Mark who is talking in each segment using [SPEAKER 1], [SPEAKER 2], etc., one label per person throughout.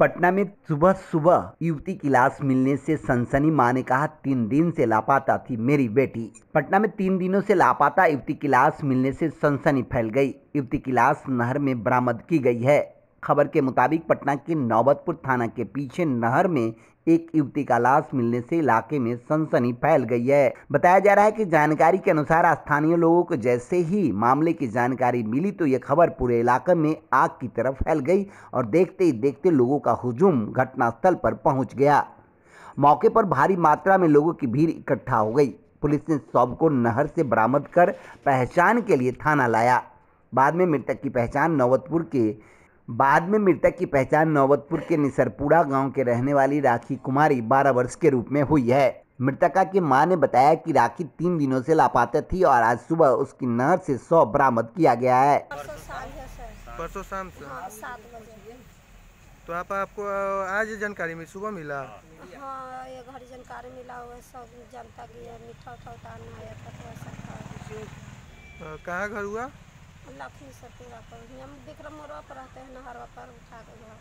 [SPEAKER 1] पटना में सुबह सुबह युवती की लाश मिलने से सनसनी मां ने कहा तीन दिन से लापता थी मेरी बेटी पटना में तीन दिनों से लापता युवती की लाश मिलने से सनसनी फैल गई युवती की लाश नहर में बरामद की गई है खबर के मुताबिक पटना के नौबतपुर थाना के पीछे नहर में एक युवती का लाश मिलने से इलाके में सनसनी फैल गई है बताया जा रहा है कि जानकारी के अनुसार स्थानीय लोगों को जैसे ही मामले की जानकारी मिली तो यह खबर पूरे इलाके में आग की तरफ फैल गई और देखते ही देखते लोगों का हुजूम घटनास्थल पर पहुंच गया मौके पर भारी मात्रा में लोगों की भीड़ इकट्ठा हो गई पुलिस ने शव को नहर से बरामद कर पहचान के लिए थाना लाया बाद में मृतक की पहचान नौबतपुर के बाद में मृतक की पहचान नौबतपुर के निसरपुरा गांव के रहने वाली राखी कुमारी 12 वर्ष के रूप में हुई है मृतका की मां ने बताया कि राखी तीन दिनों से लापता थी और आज सुबह उसकी नहर से सौ बरामद किया गया है
[SPEAKER 2] परसों शाम हाँ। हाँ, तो आप आपको आज जानकारी में सुबह मिला हाँ ये घर जानकारी मिला हुआ सब जनता की कहाँ घर हुआ बच्चे हम मोरवा पर रहते हैं उठा के घर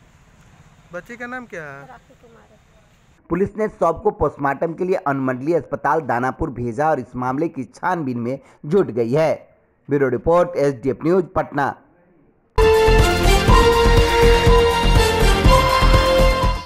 [SPEAKER 2] बच्ची का नाम क्या है राखी
[SPEAKER 1] पुलिस ने शव को पोस्टमार्टम के लिए अनुमंडलीय अस्पताल दानापुर भेजा और इस मामले की छानबीन में जुट गई है bureau report SDF news Patna